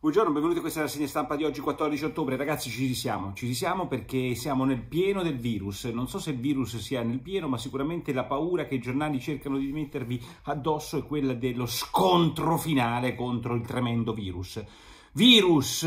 Buongiorno, benvenuti a questa rassegna stampa di oggi 14 ottobre. Ragazzi ci siamo, ci siamo perché siamo nel pieno del virus. Non so se il virus sia nel pieno, ma sicuramente la paura che i giornali cercano di mettervi addosso è quella dello scontro finale contro il tremendo virus. Virus...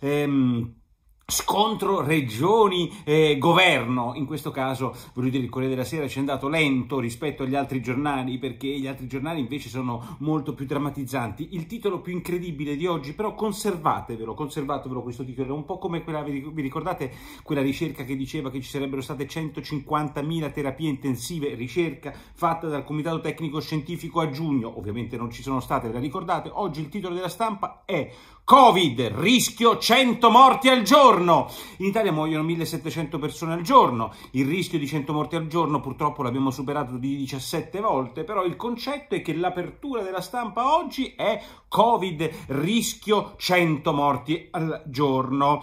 Ehm, scontro regioni eh, governo in questo caso voglio dire il Corriere della Sera ci è andato lento rispetto agli altri giornali perché gli altri giornali invece sono molto più drammatizzanti il titolo più incredibile di oggi però conservatevelo conservatevelo questo titolo è un po' come quella vi ricordate quella ricerca che diceva che ci sarebbero state 150.000 terapie intensive ricerca fatta dal comitato tecnico scientifico a giugno ovviamente non ci sono state ve la ricordate oggi il titolo della stampa è Covid, rischio 100 morti al giorno. In Italia muoiono 1700 persone al giorno, il rischio di 100 morti al giorno purtroppo l'abbiamo superato di 17 volte, però il concetto è che l'apertura della stampa oggi è Covid, rischio 100 morti al giorno.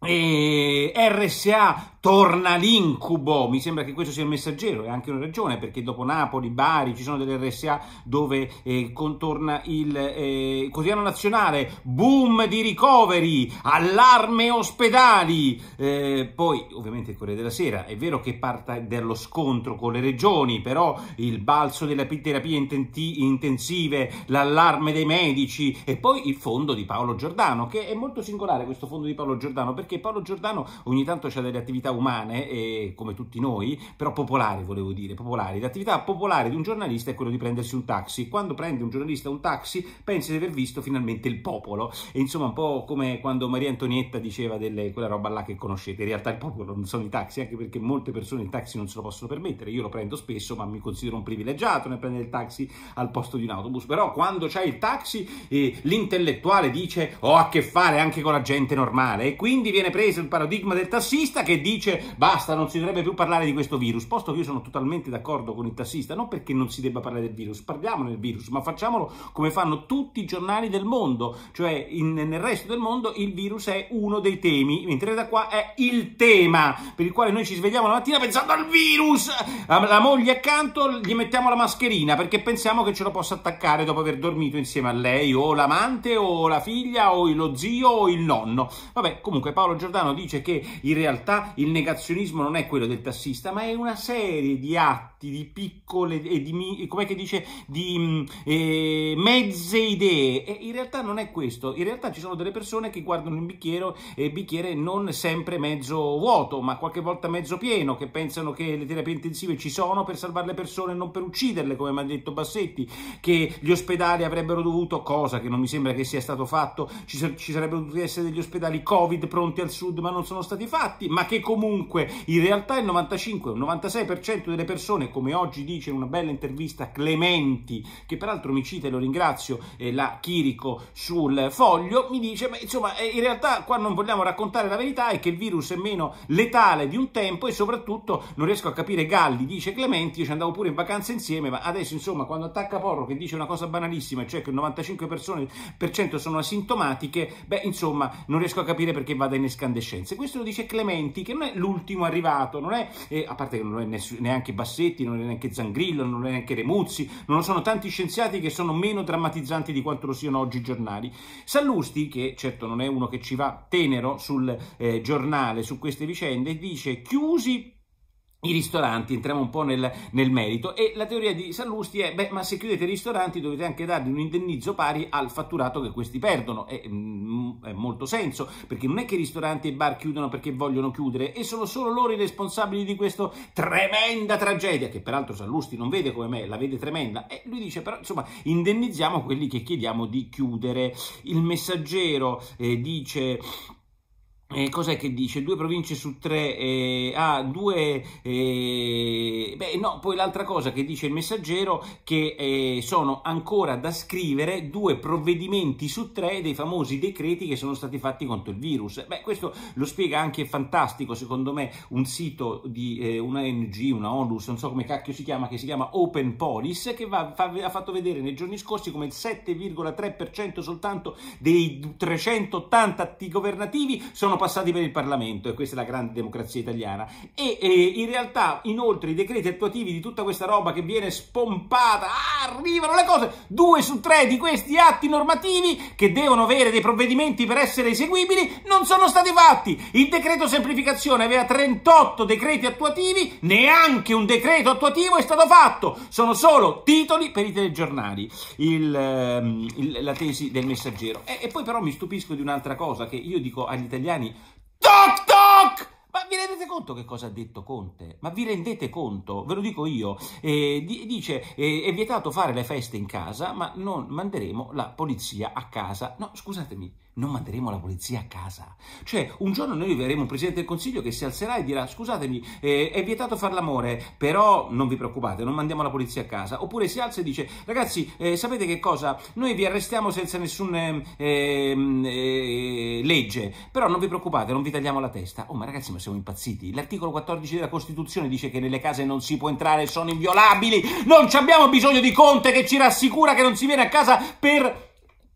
E RSA torna l'incubo, mi sembra che questo sia il messaggero e anche una ragione perché dopo Napoli, Bari ci sono delle RSA dove eh, contorna il eh, quotidiano nazionale, boom di ricoveri, allarme ospedali, eh, poi ovviamente il Corriere della Sera, è vero che parte dello scontro con le regioni, però il balzo delle terapie intenti- intensive, l'allarme dei medici e poi il fondo di Paolo Giordano che è molto singolare questo fondo di Paolo Giordano perché Paolo Giordano ogni tanto ha delle attività attività umane, e, come tutti noi, però popolari volevo dire, popolari. L'attività popolare di un giornalista è quella di prendersi un taxi. Quando prende un giornalista un taxi pensa di aver visto finalmente il popolo. E insomma un po' come quando Maria Antonietta diceva delle, quella roba là che conoscete. In realtà il popolo non sono i taxi, anche perché molte persone il taxi non se lo possono permettere. Io lo prendo spesso, ma mi considero un privilegiato nel prendere il taxi al posto di un autobus. Però quando c'è il taxi eh, l'intellettuale dice ho a che fare anche con la gente normale e quindi viene preso il paradigma del tassista che dice dice basta, non si dovrebbe più parlare di questo virus, posto che io sono totalmente d'accordo con il tassista, non perché non si debba parlare del virus, parliamo del virus, ma facciamolo come fanno tutti i giornali del mondo, cioè in, nel resto del mondo il virus è uno dei temi, mentre da qua è il tema per il quale noi ci svegliamo la mattina pensando al virus, la, la moglie accanto gli mettiamo la mascherina perché pensiamo che ce lo possa attaccare dopo aver dormito insieme a lei o l'amante o la figlia o lo zio o il nonno. Vabbè, comunque Paolo Giordano dice che in realtà il il negazionismo non è quello del tassista, ma è una serie di atti fatti di piccole e di, come che dice, di mm, eh, mezze idee. E in realtà non è questo, in realtà ci sono delle persone che guardano il bicchiere, e il bicchiere non sempre mezzo vuoto, ma qualche volta mezzo pieno, che pensano che le terapie intensive ci sono per salvare le persone e non per ucciderle, come mi ha detto Bassetti, che gli ospedali avrebbero dovuto, cosa che non mi sembra che sia stato fatto, ci, ci sarebbero dovuti essere degli ospedali Covid pronti al sud, ma non sono stati fatti, ma che comunque in realtà il 95, 96% delle persone come oggi dice in una bella intervista Clementi, che peraltro mi cita e lo ringrazio, eh, la Chirico sul foglio, mi dice, ma insomma, eh, in realtà qua non vogliamo raccontare la verità, è che il virus è meno letale di un tempo e soprattutto non riesco a capire Galli, dice Clementi, io ci andavo pure in vacanza insieme, ma adesso insomma, quando attacca Porro che dice una cosa banalissima, cioè che il 95% sono asintomatiche, beh insomma, non riesco a capire perché vada in escandescenze. Questo lo dice Clementi, che non è l'ultimo arrivato, non è, eh, a parte che non è neanche Bassetti, Bassetti, non è neanche Zangrillo, non è neanche Remuzzi, non sono tanti scienziati che sono meno drammatizzanti di quanto lo siano oggi i giornali. Sallusti, che certo non è uno che ci va tenero sul eh, giornale su queste vicende, dice chiusi i ristoranti, entriamo un po' nel, nel, merito e la teoria di Sallusti è, beh, ma se chiudete i ristoranti dovete anche dargli un indennizzo pari al fatturato che questi perdono, e, mm, mm, è molto senso, perché non è che i ristoranti e i bar chiudono perché vogliono chiudere e sono solo loro i responsabili di questa tremenda tragedia, che peraltro Sallusti non vede come me, la vede tremenda, e lui dice però insomma indennizziamo quelli che chiediamo di chiudere. Il messaggero eh, dice eh, cos'è che dice? Due province su tre, eh, ah, due, eh, beh no, poi l'altra cosa che dice il messaggero che eh, sono ancora da scrivere due provvedimenti su tre dei famosi decreti che sono stati fatti contro il virus. Beh, questo lo spiega anche fantastico, secondo me, un sito di eh, una ONG, una ONU, non so come cacchio si chiama, che si chiama Open Police, che va, fa, ha fatto vedere nei giorni scorsi come il 7,3% soltanto dei 380 atti governativi sono passati per il Parlamento e questa è la grande democrazia italiana e, e in realtà inoltre i decreti attuativi di tutta questa roba che viene spompata, ah, arrivano le cose, due su tre di questi atti normativi che devono avere dei provvedimenti per essere eseguibili non sono stati fatti. Il decreto semplificazione aveva 38 decreti attuativi, neanche un decreto attuativo è stato fatto, sono solo titoli per i telegiornali, il, ehm, il, la tesi del messaggero. E, e poi però mi stupisco di un'altra cosa che io dico agli italiani Toc toc! Ma vi rendete conto che cosa ha detto Conte? Ma vi rendete conto? Ve lo dico io. Eh, dice, eh, è vietato fare le feste in casa, ma non manderemo la polizia a casa. No, scusatemi non manderemo la polizia a casa. Cioè, un giorno noi avremo un Presidente del Consiglio che si alzerà e dirà scusatemi, eh, è vietato far l'amore, però non vi preoccupate, non mandiamo la polizia a casa. Oppure si alza e dice ragazzi, eh, sapete che cosa? Noi vi arrestiamo senza nessuna ehm, ehm, eh, legge, però non vi preoccupate, non vi tagliamo la testa. Oh ma ragazzi, ma siamo impazziti. L'articolo 14 della Costituzione dice che nelle case non si può entrare, sono inviolabili. Non abbiamo bisogno di Conte che ci rassicura che non si viene a casa per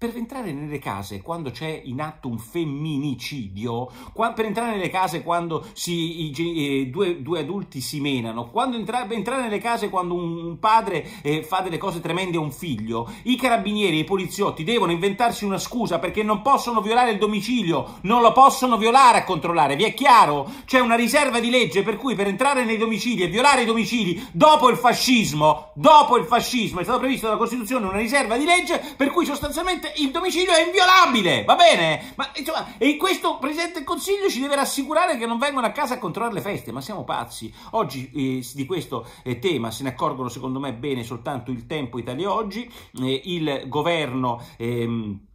per entrare nelle case quando c'è in atto un femminicidio, per entrare nelle case quando si, i, i, eh, due, due, adulti si menano, quando entra, entrare nelle case quando un, padre eh, fa delle cose tremende a un figlio, i carabinieri i poliziotti devono inventarsi una scusa perché non possono violare il domicilio, non lo possono violare a controllare, vi è chiaro? C'è una riserva di legge per cui per entrare nei domicili e violare i domicili dopo il fascismo, dopo il fascismo, è stata prevista dalla Costituzione una riserva di legge per cui sostanzialmente il domicilio è inviolabile, va bene? Ma insomma, e questo Presidente del Consiglio ci deve rassicurare che non vengono a casa a controllare le feste, ma siamo pazzi. Oggi eh, di questo eh, tema se ne accorgono secondo me bene soltanto il tempo Italia Oggi, eh, il governo... Ehm,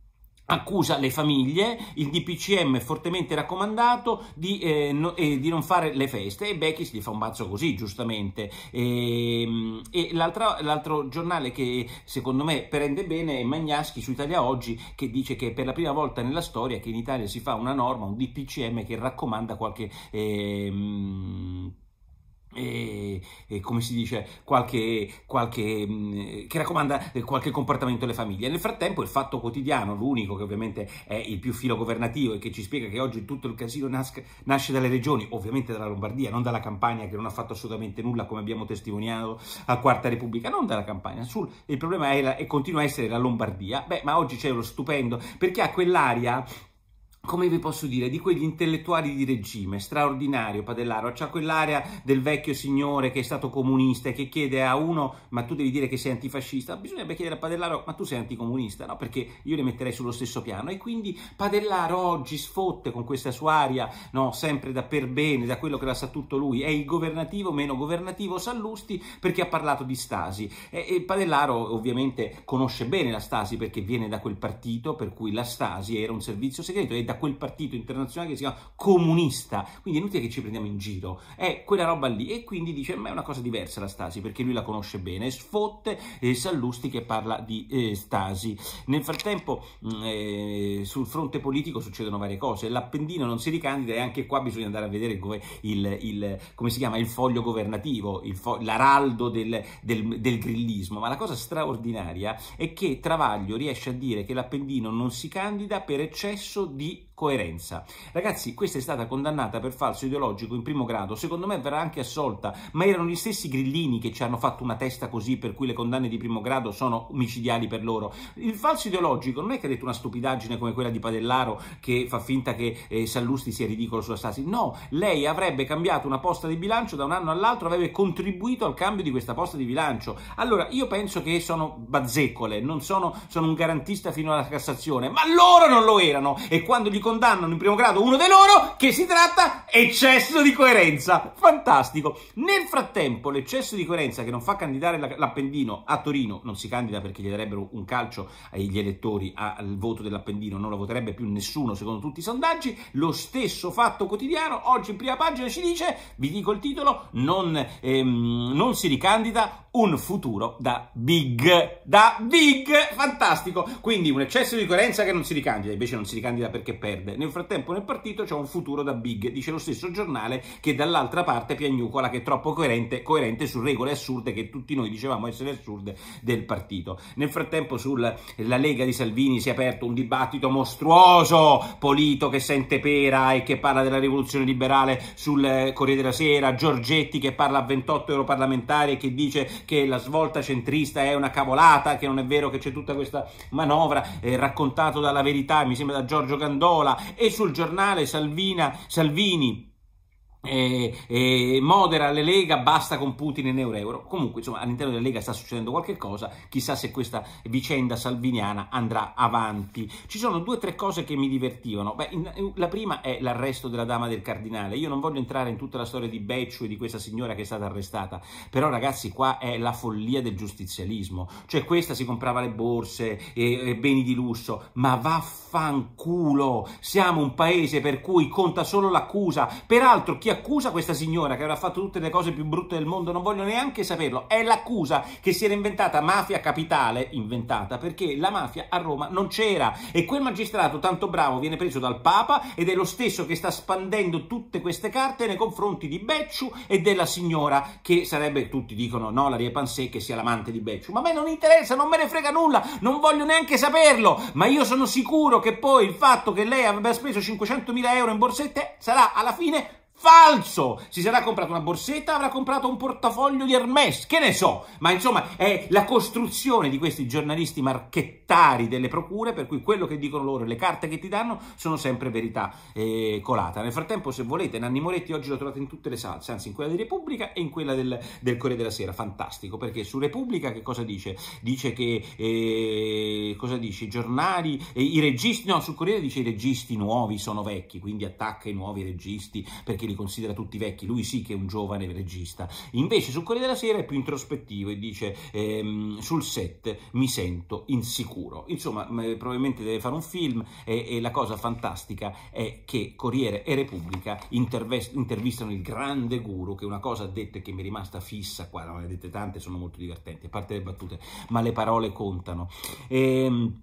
Ah. accusa le famiglie, il DPCM fortemente raccomandato di, eh, no, eh, di non fare le feste e Beckis gli fa un bazzo così giustamente ehm, e, e l'altro, giornale che secondo me prende bene è Magnaschi su Italia Oggi che dice che per la prima volta nella storia che in Italia si fa una norma, un DPCM che raccomanda qualche... Eh, e, e, come si dice, qualche, qualche, mm, che raccomanda eh, qualche comportamento alle famiglie. Nel frattempo il fatto quotidiano, l'unico che ovviamente è il più filo governativo e che ci spiega che oggi tutto il casino nasce, nasce dalle regioni, ovviamente dalla Lombardia, non dalla Campania che non ha fatto assolutamente nulla come abbiamo testimoniato a Quarta Repubblica, non dalla Campania, sul, il problema è la, e continua a essere la Lombardia, beh ma oggi c'è lo stupendo perché ha quell'aria come vi posso dire, di quegli intellettuali di regime, straordinario Padellaro, c'è quell'area del vecchio signore che è stato comunista e che chiede a uno ma tu devi dire che sei antifascista, bisognerebbe chiedere a Padellaro ma tu sei anticomunista, no? Perché io le metterei sullo stesso piano e quindi Padellaro oggi sfotte con questa sua aria, no? Sempre da per bene, da quello che la sa tutto lui, è il governativo meno governativo Sallusti perché ha parlato di Stasi e, e Padellaro ovviamente conosce bene la Stasi perché viene da quel partito per cui la Stasi era un servizio segreto e da quel partito internazionale che si chiama comunista, quindi è inutile che ci prendiamo in giro, è quella roba lì e quindi dice ma è una cosa diversa la Stasi perché lui la conosce bene, sfotte eh, Sallusti che parla di eh, Stasi. Nel frattempo mm, eh, sul fronte politico succedono varie cose, l'Appendino non si ricandida e anche qua bisogna andare a vedere il, il, il come si chiama, il foglio governativo, il fo- l'araldo del, del, del grillismo, ma la cosa straordinaria è che Travaglio riesce a dire che l'Appendino non si candida per eccesso di coerenza. Ragazzi, questa è stata condannata per falso ideologico in primo grado, secondo me verrà anche assolta, ma erano gli stessi grillini che ci hanno fatto una testa così per cui le condanne di primo grado sono omicidiali per loro. Il falso ideologico non è che ha detto una stupidaggine come quella di Padellaro che fa finta che eh, Sallusti sia ridicolo sulla Stasi, no, lei avrebbe cambiato una posta di bilancio da un anno all'altro, avrebbe contribuito al cambio di questa posta di bilancio. Allora, io penso che sono bazzecole, non sono, sono un garantista fino alla Cassazione, ma loro non lo erano e quando gli condannano in primo grado uno di loro, che si tratta eccesso di coerenza. Fantastico. Nel frattempo l'eccesso di coerenza che non fa candidare l'Appendino a Torino, non si candida perché gli darebbero un calcio agli elettori al voto dell'Appendino, non lo voterebbe più nessuno secondo tutti i sondaggi, lo stesso fatto quotidiano oggi in prima pagina ci dice, vi dico il titolo, non, ehm, non si ricandida un futuro da big, da big, fantastico. Quindi un eccesso di coerenza che non si ricandida, invece non si ricandida perché perde. Nel frattempo nel partito c'è un futuro da big, dice lo stesso giornale che dall'altra parte piagnucola che è troppo coerente, coerente su regole assurde che tutti noi dicevamo essere assurde del partito. Nel frattempo sulla Lega di Salvini si è aperto un dibattito mostruoso, Polito che sente pera e che parla della rivoluzione liberale sul eh, Corriere della Sera, Giorgetti che parla a 28 europarlamentari e che dice che la svolta centrista è una cavolata, che non è vero che c'è tutta questa manovra, eh, raccontato dalla verità, mi sembra da Giorgio Gandola, e sul giornale Salvina, Salvini eh, eh, modera le Lega, basta con Putin e Neureuro. Comunque, insomma, all'interno della Lega sta succedendo qualche cosa. chissà se questa vicenda salviniana andrà avanti. Ci sono due o tre cose che mi divertivano. Beh, in, la prima è l'arresto della dama del cardinale. Io non voglio entrare in tutta la storia di Becciu e di questa signora che è stata arrestata, però ragazzi, qua è la follia del giustizialismo. Cioè, questa si comprava le borse e, e beni di lusso, ma vaffanculo! Siamo un paese per cui conta solo l'accusa. Peraltro, chi chi accusa questa signora che avrà fatto tutte le cose più brutte del mondo, non voglio neanche saperlo, è l'accusa che si era inventata mafia capitale, inventata perché la mafia a Roma non c'era e quel magistrato tanto bravo viene preso dal Papa ed è lo stesso che sta spandendo tutte queste carte nei confronti di Becciu e della signora che sarebbe, tutti dicono, no, la Riepansè che sia l'amante di Becciu, ma a me non interessa, non me ne frega nulla, non voglio neanche saperlo, ma io sono sicuro che poi il fatto che lei abbia speso 500.000 euro in borsette sarà alla fine Falso! Si sarà comprato una borsetta, avrà comprato un portafoglio di Hermes, che ne so, ma insomma è la costruzione di questi giornalisti marchettari delle procure, per cui quello che dicono loro e le carte che ti danno sono sempre verità eh, colata. Nel frattempo, se volete, Nanni Moretti oggi lo trovate in tutte le salse, anzi in quella di Repubblica e in quella del, del Corriere della Sera, fantastico, perché su Repubblica che cosa dice? Dice che, eh, cosa dice? I giornali, eh, i registi, no, sul Corriere dice i registi nuovi sono vecchi, quindi attacca i nuovi registi perché li considera tutti vecchi, lui sì che è un giovane regista. Invece su Corriere della Sera è più introspettivo e dice ehm, sul set mi sento insicuro. Insomma, probabilmente deve fare un film e, e la cosa fantastica è che Corriere e Repubblica intervistano il grande guru, che una cosa ha detto e che mi è rimasta fissa qua, non ne dette tante, sono molto divertenti, a parte le battute, ma le parole contano. Ehm,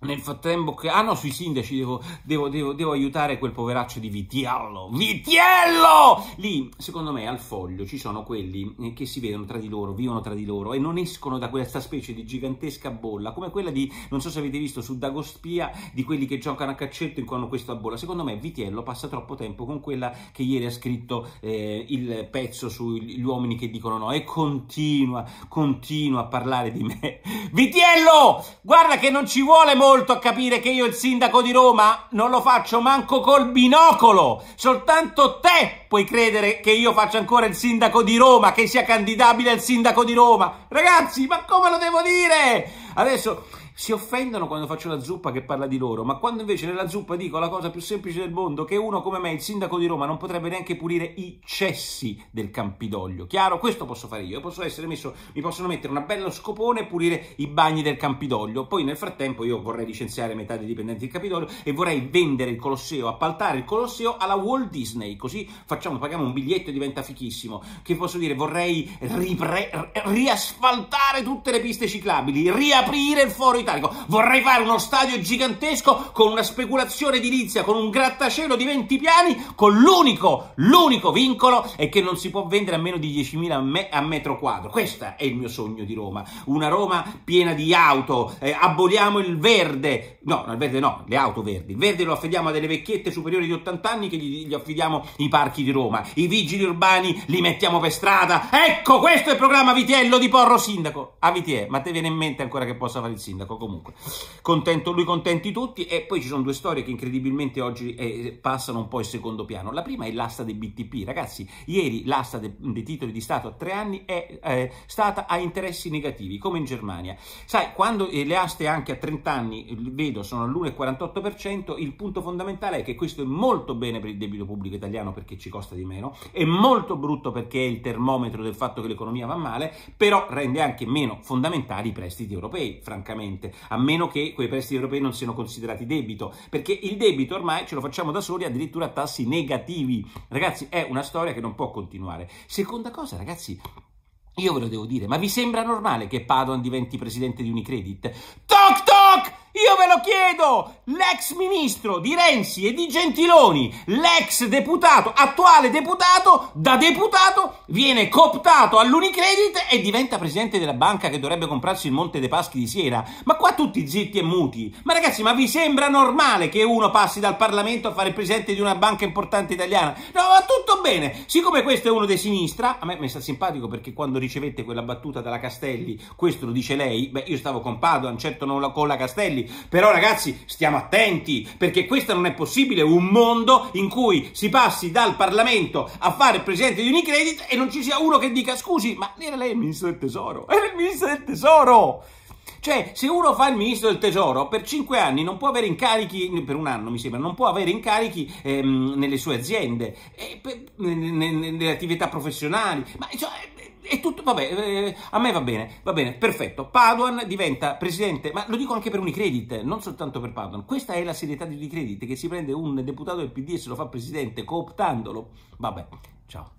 nel frattempo che... Ah no, sui sindaci devo, devo, devo, devo, aiutare quel poveraccio di Vitiello. Vitiello! Lì, secondo me, al foglio ci sono quelli eh, che si vedono tra di loro, vivono tra di loro e non escono da questa specie di gigantesca bolla, come quella di, non so se avete visto, su Dagospia, di quelli che giocano a caccetto in cui hanno questa bolla. Secondo me Vitiello passa troppo tempo con quella che ieri ha scritto eh, il pezzo sugli uomini che dicono no e continua, continua a parlare di me. Vitiello! Guarda che non ci vuole molto! molto a capire che io il sindaco di Roma non lo faccio manco col binocolo. Soltanto te puoi credere che io faccia ancora il sindaco di Roma, che sia candidabile al sindaco di Roma. Ragazzi, ma come lo devo dire? Adesso si offendono quando faccio la zuppa che parla di loro, ma quando invece nella zuppa dico la cosa più semplice del mondo, che uno come me, il sindaco di Roma, non potrebbe neanche pulire i cessi del Campidoglio. Chiaro? Questo posso fare io, posso essere messo, mi possono mettere una bella scopone e pulire i bagni del Campidoglio. Poi nel frattempo io vorrei licenziare metà dei dipendenti del Campidoglio e vorrei vendere il Colosseo, appaltare il Colosseo alla Walt Disney, così facciamo, paghiamo un biglietto e diventa fichissimo. Che posso dire? Vorrei ripre- riasfaltare tutte le piste ciclabili, riaprire il foro italiano satellitarico. Vorrei fare uno stadio gigantesco con una speculazione edilizia, con un grattacielo di 20 piani, con l'unico, l'unico vincolo è che non si può vendere a meno di 10.000 me- a metro quadro. Questo è il mio sogno di Roma. Una Roma piena di auto, eh, aboliamo il verde, no, il verde no, le auto verdi. Il verde lo affidiamo a delle vecchiette superiori di 80 anni che gli, gli affidiamo i parchi di Roma. I vigili urbani li mettiamo per strada. Ecco, questo è il programma Vitiello di Porro Sindaco. A Vitiè, ma te viene in mente ancora che possa fare il sindaco? comunque. Contento lui, contenti tutti. E poi ci sono due storie che incredibilmente oggi eh, passano un po' in secondo piano. La prima è l'asta dei BTP. Ragazzi, ieri l'asta dei titoli di Stato a tre anni è eh, stata a interessi negativi, come in Germania. Sai, quando eh, le aste anche a 30 anni, vedo, sono all'1,48%, il punto fondamentale è che questo è molto bene per il debito pubblico italiano perché ci costa di meno, è molto brutto perché è il termometro del fatto che l'economia va male, però rende anche meno fondamentali i prestiti europei, francamente niente, a meno che quei prestiti europei non siano considerati debito, perché il debito ormai ce lo facciamo da soli addirittura a tassi negativi. Ragazzi, è una storia che non può continuare. Seconda cosa, ragazzi, io ve lo devo dire, ma vi sembra normale che Padoan diventi presidente di Unicredit? Toc toc! TikTok? Io ve lo chiedo! L'ex ministro di Renzi e di Gentiloni, l'ex deputato, attuale deputato, da deputato viene cooptato all'Unicredit e diventa presidente della banca che dovrebbe comprarsi il Monte dei Paschi di Siena. Ma qua tutti zitti e muti. Ma ragazzi, ma vi sembra normale che uno passi dal Parlamento a fare il presidente di una banca importante italiana? No, va tutto bene. Siccome questo è uno di sinistra, a me mi sta simpatico perché quando ricevette quella battuta dalla Castelli, questo lo dice lei, beh, io stavo con Padoan, certo non la, con la Castelli. Però ragazzi, stiamo attenti, perché questo non è possibile, un mondo in cui si passi dal Parlamento a fare il presidente di Unicredit e non ci sia uno che dica scusi, ma era lei il ministro del tesoro? Era il ministro del tesoro! Cioè, se uno fa il ministro del tesoro, per cinque anni non può avere incarichi, per un anno mi sembra, non può avere incarichi ehm, nelle sue aziende, e eh, per, nelle, nelle attività professionali, ma cioè, e tutto, vabbè, eh, a me va bene, va bene, perfetto. Paduan diventa presidente, ma lo dico anche per Unicredit, non soltanto per Paduan. Questa è la serietà di Unicredit, che si prende un deputato del PD e se lo fa presidente cooptandolo. Vabbè, ciao.